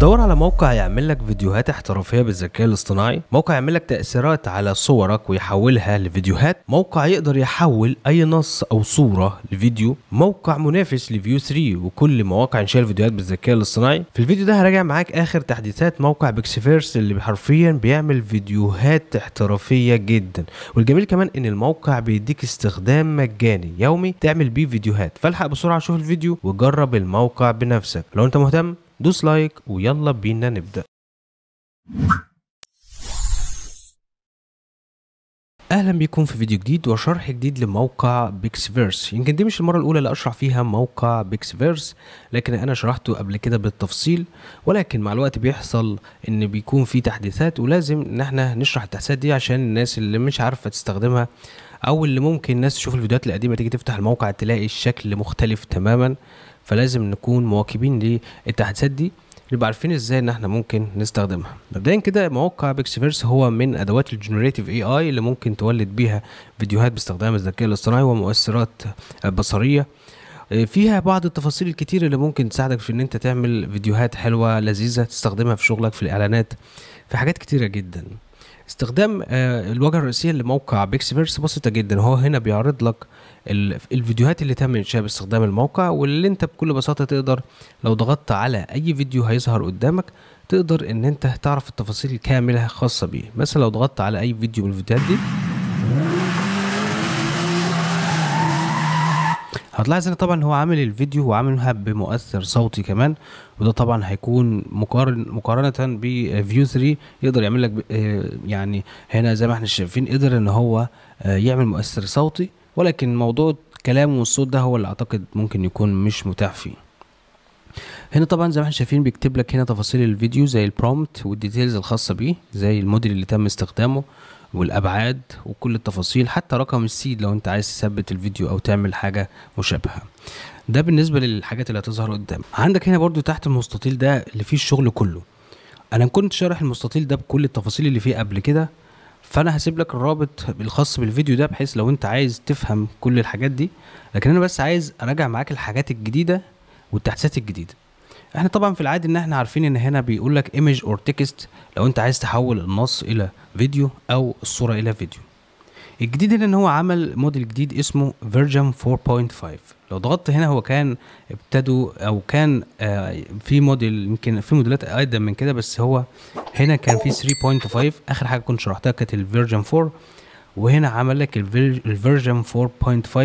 بتدور على موقع يعمل لك فيديوهات احترافيه بالذكاء الاصطناعي موقع يعمل لك تاثيرات على صورك ويحولها لفيديوهات موقع يقدر يحول اي نص او صوره لفيديو موقع منافس لفيو 3 وكل مواقع انشاء الفيديوهات بالذكاء الاصطناعي في الفيديو ده هراجع معاك اخر تحديثات موقع بيكسفيرس اللي حرفيا بيعمل فيديوهات احترافيه جدا والجميل كمان ان الموقع بيديك استخدام مجاني يومي تعمل بيه فيديوهات فالحق بسرعه شوف الفيديو وجرب الموقع بنفسك لو انت مهتم دوس لايك ويلا بينا نبدأ اهلا بيكم في فيديو جديد وشرح جديد لموقع بيكسفيرس يمكن دي مش المره الاولى اللي اشرح فيها موقع بيكسفيرس لكن انا شرحته قبل كده بالتفصيل ولكن مع الوقت بيحصل ان بيكون في تحديثات ولازم ان احنا نشرح التحديثات دي عشان الناس اللي مش عارفه تستخدمها او اللي ممكن الناس تشوف الفيديوهات القديمه تيجي تفتح الموقع تلاقي الشكل مختلف تماما فلازم نكون مواكبين للتحديثات دي نبقى عارفين ازاي ان احنا ممكن نستخدمها مبدئيا كده موقع بيكسفيرس هو من ادوات الجنريتيف اي اي اللي ممكن تولد بيها فيديوهات باستخدام الذكاء الاصطناعي ومؤثرات بصريه آه، فيها بعض التفاصيل الكتير اللي ممكن تساعدك في ان انت تعمل فيديوهات حلوه لذيذه تستخدمها في شغلك في الاعلانات في حاجات كتيره جدا استخدام آه، الواجهه الرئيسيه لموقع بيكسفيرس بسيطه جدا هو هنا بيعرض لك الفيديوهات اللي تم انشاء باستخدام الموقع واللي انت بكل بساطه تقدر لو ضغطت على اي فيديو هيظهر قدامك تقدر ان انت تعرف التفاصيل الكامله خاصه بيه مثلا لو ضغطت على اي فيديو من الفيديوهات دي هتلاحظ ان طبعا هو عامل الفيديو وعاملها بمؤثر صوتي كمان وده طبعا هيكون مقارن مقارنه بفيو 3 يقدر يعمل لك آه، يعني هنا زي ما احنا شايفين قدر ان هو آه، يعمل مؤثر صوتي ولكن موضوع الكلام والصوت ده هو اللي اعتقد ممكن يكون مش متاح فيه هنا طبعا زي ما احنا شايفين بيكتب لك هنا تفاصيل الفيديو زي البرومت والديتيلز الخاصه بيه زي الموديل اللي تم استخدامه والابعاد وكل التفاصيل حتى رقم السيد لو انت عايز تثبت الفيديو او تعمل حاجه مشابهه ده بالنسبه للحاجات اللي هتظهر قدام عندك هنا برده تحت المستطيل ده اللي فيه الشغل كله انا كنت شارح المستطيل ده بكل التفاصيل اللي فيه قبل كده فانا هسيب لك الرابط الخاص بالفيديو ده بحيث لو انت عايز تفهم كل الحاجات دي لكن انا بس عايز اراجع معاك الحاجات الجديده والتحديثات الجديده احنا طبعا في العادي ان احنا عارفين ان هنا بيقول لك ايمج اور تكست لو انت عايز تحول النص الى فيديو او الصوره الى فيديو الجديد هنا ان هو عمل موديل جديد اسمه فيرجن 4.5 لو ضغطت هنا هو كان ابتدوا او كان آه، في موديل يمكن في موديلات اقدم من كده بس هو هنا كان في 3.5 اخر حاجه كنت شرحتها كانت الفيرجن 4 وهنا عمل لك الفيرجن 4.5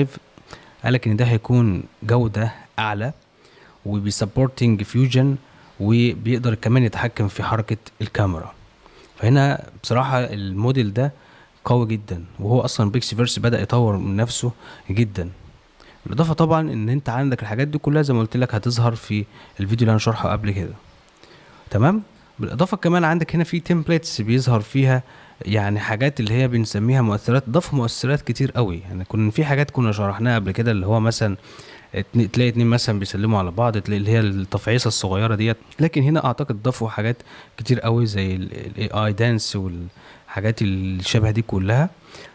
قال لك ان ده هيكون جوده اعلى وبيسبورتنج فيوجن وبيقدر كمان يتحكم في حركه الكاميرا فهنا بصراحه الموديل ده قوي جدا وهو اصلا بيكس فيرس بدا يطور من نفسه جدا بالاضافه طبعا ان انت عندك الحاجات دي كلها زي ما قلت لك هتظهر في الفيديو اللي انا شرحه قبل كده تمام بالاضافه كمان عندك هنا في تمبلتس بيظهر فيها يعني حاجات اللي هي بنسميها مؤثرات ضاف مؤثرات كتير قوي يعني كنا في حاجات كنا شرحناها قبل كده اللي هو مثلا تلاقي اتنين مثلا بيسلموا على بعض تلاقي اللي هي التفعيصه الصغيره ديت لكن هنا اعتقد ضافوا حاجات كتير قوي زي الاي اي دانس الحاجات الشبه دي كلها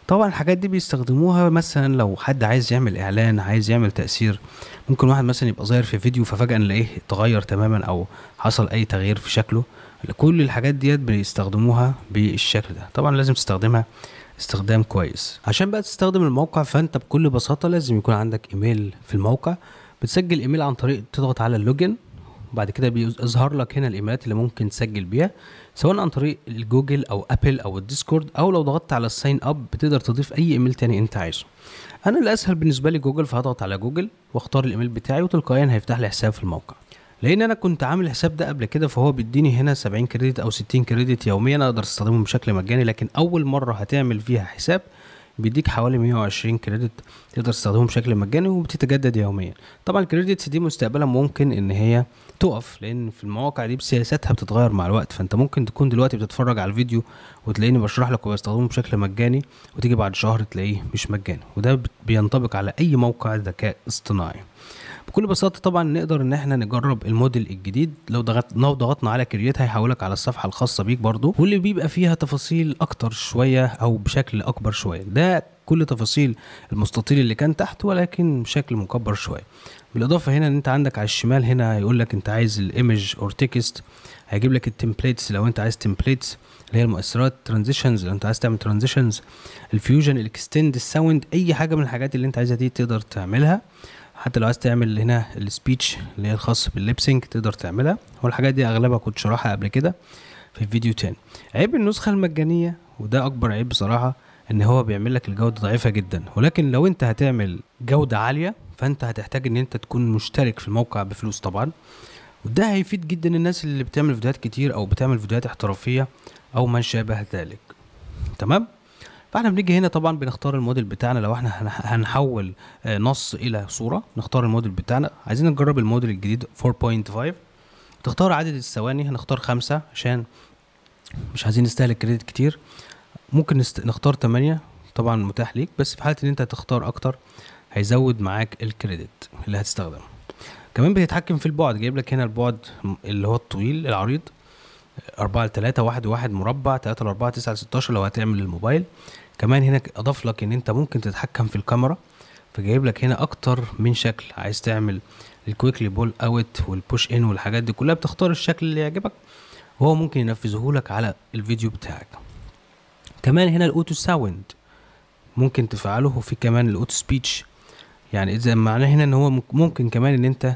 طبعا الحاجات دي بيستخدموها مثلا لو حد عايز يعمل اعلان عايز يعمل تاثير ممكن واحد مثلا يبقى ظاهر في فيديو ففجاه نلاقيه اتغير تماما او حصل اي تغيير في شكله كل الحاجات ديت بيستخدموها بالشكل ده طبعا لازم تستخدمها استخدام كويس عشان بقى تستخدم الموقع فانت بكل بساطه لازم يكون عندك ايميل في الموقع بتسجل ايميل عن طريق تضغط على اللوجن بعد كده بيظهر لك هنا الايميلات اللي ممكن تسجل بيها سواء عن طريق الجوجل او ابل او الديسكورد او لو ضغطت على الساين اب بتقدر تضيف اي ايميل تاني انت عايزه انا الاسهل بالنسبه لي جوجل فهضغط على جوجل واختار الايميل بتاعي وتلقائيا هيفتح لي حساب في الموقع لان انا كنت عامل الحساب ده قبل كده فهو بيديني هنا 70 كريدت او 60 كريدت يوميا اقدر استخدمهم بشكل مجاني لكن اول مره هتعمل فيها حساب بيديك حوالي 120 كريدت تقدر تستخدمهم بشكل مجاني وبتتجدد يوميا طبعا الكريدتس دي مستقبلا ممكن ان هي تقف لان في المواقع دي سياساتها بتتغير مع الوقت فانت ممكن تكون دلوقتي بتتفرج على الفيديو وتلاقيني بشرح لك وبستخدمه بشكل مجاني وتيجي بعد شهر تلاقيه مش مجاني وده بينطبق على اي موقع ذكاء اصطناعي بكل بساطه طبعا نقدر ان احنا نجرب الموديل الجديد لو ضغط لو ضغطنا على كرييت هيحولك على الصفحه الخاصه بيك برضو واللي بيبقى فيها تفاصيل اكتر شويه او بشكل اكبر شويه ده كل تفاصيل المستطيل اللي كان تحت ولكن بشكل مكبر شويه بالاضافه هنا ان انت عندك على الشمال هنا هيقول لك انت عايز الايمج اور تكست هيجيب لك التمبليتس لو انت عايز تمبليتس اللي هي المؤثرات ترانزيشنز لو انت عايز تعمل ترانزيشنز الفيوجن الاكستند الساوند اي حاجه من الحاجات اللي انت عايزها دي تقدر تعملها حتى لو عايز تعمل هنا السبيتش اللي هي الخاص بالليبسينج تقدر تعملها والحاجات دي اغلبها كنت شرحها قبل كده في فيديو تاني عيب النسخة المجانية وده اكبر عيب بصراحة ان هو بيعمل لك الجودة ضعيفة جدا ولكن لو انت هتعمل جودة عالية فانت هتحتاج ان انت تكون مشترك في الموقع بفلوس طبعا وده هيفيد جدا الناس اللي بتعمل فيديوهات كتير او بتعمل فيديوهات احترافية او ما شابه ذلك تمام فاحنا بنيجي هنا طبعا بنختار الموديل بتاعنا لو احنا هنحول آه، نص الى صوره نختار الموديل بتاعنا عايزين نجرب الموديل الجديد 4.5 تختار عدد الثواني هنختار خمسة عشان مش عايزين نستهلك كريدت كتير ممكن نختار ثمانيه طبعا متاح ليك بس في حاله ان انت هتختار اكتر هيزود معاك الكريدت اللي هتستخدمه كمان بيتحكم في البعد جايب لك هنا البعد اللي هو الطويل العريض 4 ل 3 1 1 مربع 3 ل 4 9 ل 16 لو هتعمل الموبايل كمان هنا اضاف لك ان انت ممكن تتحكم في الكاميرا فجايب لك هنا اكتر من شكل عايز تعمل الكويكلي بول اوت والبوش ان والحاجات دي كلها بتختار الشكل اللي يعجبك وهو ممكن ينفذه لك على الفيديو بتاعك كمان هنا الاوتو ساوند ممكن تفعله في كمان الاوتو سبيتش يعني اذا معناه هنا ان هو ممكن كمان ان انت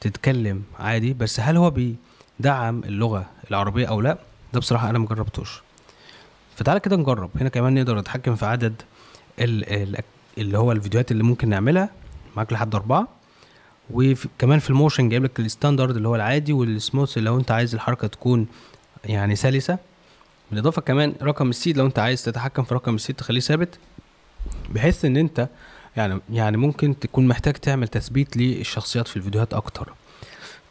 تتكلم عادي بس هل هو بيدعم اللغه العربيه او لا ده بصراحه انا مجربتوش فتعال كده نجرب هنا كمان نقدر نتحكم في عدد اللي هو الفيديوهات اللي ممكن نعملها معاك لحد أربعة وكمان في الموشن جايب لك الستاندرد اللي هو العادي والسموث لو انت عايز الحركه تكون يعني سلسه بالاضافه كمان رقم السيد لو انت عايز تتحكم في رقم السيد تخليه ثابت بحيث ان انت يعني يعني ممكن تكون محتاج تعمل تثبيت للشخصيات في الفيديوهات اكتر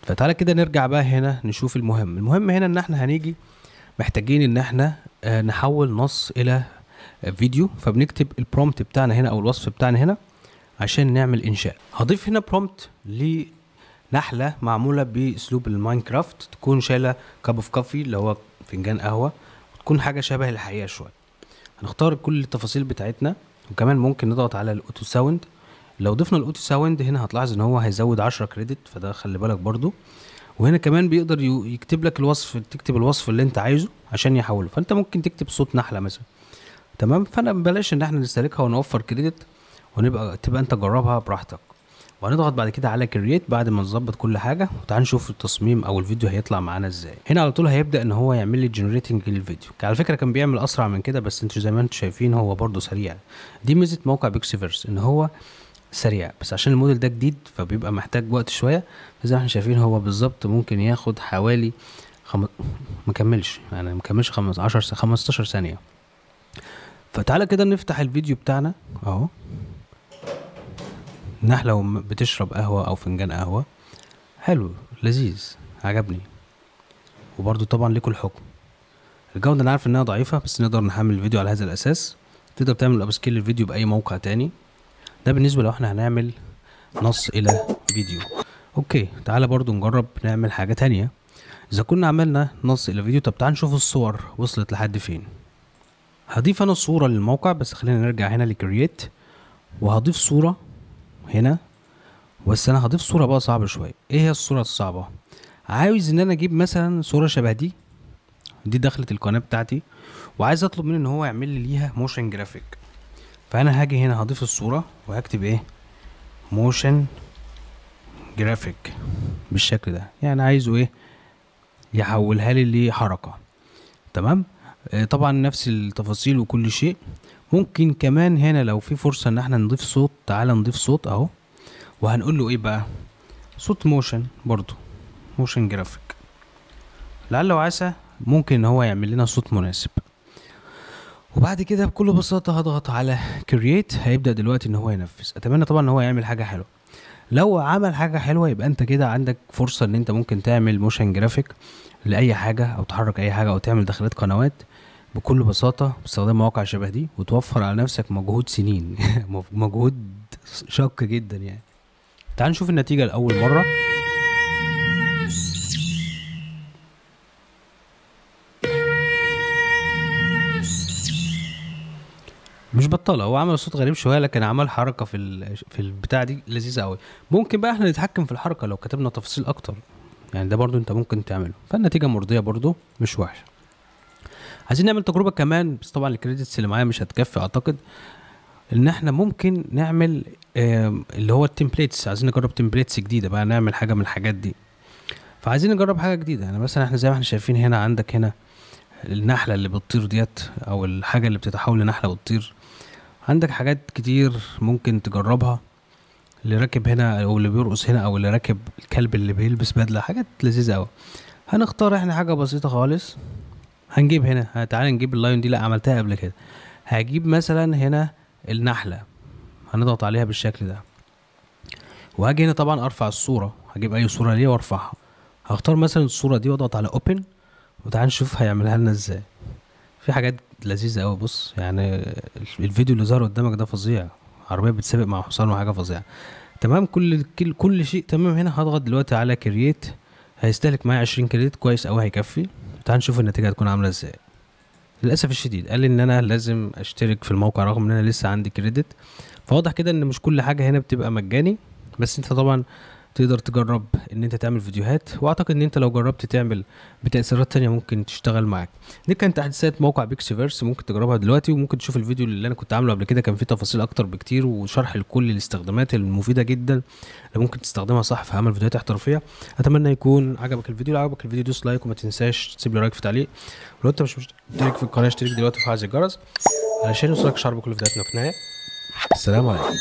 فتعالى كده نرجع بقى هنا نشوف المهم المهم هنا ان احنا هنيجي محتاجين ان احنا آه، نحول نص الى فيديو فبنكتب البرومت بتاعنا هنا او الوصف بتاعنا هنا عشان نعمل انشاء هضيف هنا برومت لنحله معموله باسلوب الماينكرافت تكون شايله كاب اوف كافي اللي هو فنجان قهوه وتكون حاجه شبه الحقيقه شويه هنختار كل التفاصيل بتاعتنا وكمان ممكن نضغط على الاوتو ساوند لو ضفنا الاوتو ساوند هنا هتلاحظ ان هو هيزود 10 كريدت فده خلي بالك برضو وهنا كمان بيقدر يكتب لك الوصف تكتب الوصف اللي انت عايزه عشان يحوله فانت ممكن تكتب صوت نحله مثلا تمام فانا بلاش ان احنا نستهلكها ونوفر كريدت ونبقى تبقى انت جربها براحتك وهنضغط بعد كده على كرييت بعد ما نظبط كل حاجه وتعال نشوف التصميم او الفيديو هيطلع معانا ازاي هنا على طول هيبدا ان هو يعمل لي جنريتنج للفيديو على فكره كان بيعمل اسرع من كده بس انتوا زي ما انتوا شايفين هو برده سريع دي ميزه موقع بيكسيفيرس ان هو سريع بس عشان الموديل ده جديد فبيبقى محتاج وقت شويه فزي ما احنا شايفين هو بالظبط ممكن ياخد حوالي خم... مكملش يعني مكملش 15 15 ثانيه فتعالى كده نفتح الفيديو بتاعنا اهو نحلة بتشرب قهوة أو فنجان قهوة حلو لذيذ عجبني وبرضو طبعا ليكوا الحكم الجودة أنا عارف إنها ضعيفة بس نقدر نحمل الفيديو على هذا الأساس تقدر تعمل أبسكيل الفيديو بأي موقع تاني ده بالنسبه لو احنا هنعمل نص الى فيديو اوكي تعالى برضو نجرب نعمل حاجه تانية اذا كنا عملنا نص الى فيديو طب تعال نشوف الصور وصلت لحد فين هضيف انا صورة للموقع بس خلينا نرجع هنا لكرييت وهضيف صوره هنا بس انا هضيف صوره بقى صعبه شويه ايه هي الصوره الصعبه عاوز ان انا اجيب مثلا صوره شبه دي دي دخلت القناه بتاعتي وعايز اطلب منه ان هو يعمل لي ليها موشن جرافيك فانا هاجي هنا هضيف الصورة وهكتب ايه موشن جرافيك بالشكل ده يعني عايزه ايه يحولها لي لحركة تمام آه، طبعا نفس التفاصيل وكل شيء ممكن كمان هنا لو في فرصة ان احنا نضيف صوت تعال نضيف صوت اهو وهنقول له ايه بقى صوت موشن برضو موشن جرافيك لعل وعسى ممكن ان هو يعمل لنا صوت مناسب وبعد كده بكل بساطه هضغط على كرييت هيبدا دلوقتي ان هو ينفذ اتمنى طبعا ان هو يعمل حاجه حلوه لو عمل حاجه حلوه يبقى انت كده عندك فرصه ان انت ممكن تعمل موشن جرافيك لاي حاجه او تحرك اي حاجه او تعمل دخلات قنوات بكل بساطه باستخدام مواقع شبه دي وتوفر على نفسك مجهود سنين مجهود شاق جدا يعني تعال نشوف النتيجه لاول مره مش بطاله هو عمل صوت غريب شويه لكن عمل حركه في في البتاع دي لذيذه قوي ممكن بقى احنا نتحكم في الحركه لو كتبنا تفاصيل اكتر يعني ده برضو انت ممكن تعمله فالنتيجه مرضيه برضو مش وحشه عايزين نعمل تجربه كمان بس طبعا الكريدتس اللي معايا مش هتكفي اعتقد ان احنا ممكن نعمل اللي هو التمبليتس عايزين نجرب تمبليتس جديده بقى نعمل حاجه من الحاجات دي فعايزين نجرب حاجه جديده يعني مثلا احنا زي ما احنا شايفين هنا عندك هنا النحله اللي بتطير ديت او الحاجه اللي بتتحول لنحله بتطير عندك حاجات كتير ممكن تجربها اللي راكب هنا او اللي بيرقص هنا او اللي راكب الكلب اللي بيلبس بدله حاجات لذيذه قوي هنختار احنا حاجه بسيطه خالص هنجيب هنا تعالى نجيب اللاين دي لا عملتها قبل كده هجيب مثلا هنا النحله هنضغط عليها بالشكل ده وهاجي هنا طبعا ارفع الصوره هجيب اي صوره ليا وارفعها هختار مثلا الصوره دي واضغط على اوبن وتعال نشوف هيعملها لنا ازاي في حاجات لذيذه قوي بص يعني الفيديو اللي ظهر قدامك ده فظيع عربيه بتسابق مع حصان وحاجه فظيعه تمام كل كل, كل شيء تمام هنا هضغط دلوقتي على كرييت هيستهلك معايا 20 كرييت كويس قوي هيكفي تعال نشوف النتيجه هتكون عامله ازاي للاسف الشديد قال لي ان انا لازم اشترك في الموقع رغم ان انا لسه عندي كريدت فواضح كده ان مش كل حاجه هنا بتبقى مجاني بس انت طبعا تقدر تجرب ان انت تعمل فيديوهات واعتقد ان انت لو جربت تعمل بتاثيرات تانية ممكن تشتغل معاك دي كانت تحديثات موقع بيكسيفيرس ممكن تجربها دلوقتي وممكن تشوف الفيديو اللي انا كنت عامله قبل كده كان فيه تفاصيل اكتر بكتير وشرح لكل الاستخدامات المفيده جدا اللي ممكن تستخدمها صح في عمل فيديوهات احترافيه اتمنى يكون عجبك الفيديو لو عجبك الفيديو دوس لايك وما تنساش تسيب لي رايك في تعليق ولو انت مش مشترك في القناه اشترك دلوقتي وفعل الجرس علشان يوصلك شعر بكل فيديوهاتنا في النهايه السلام عليكم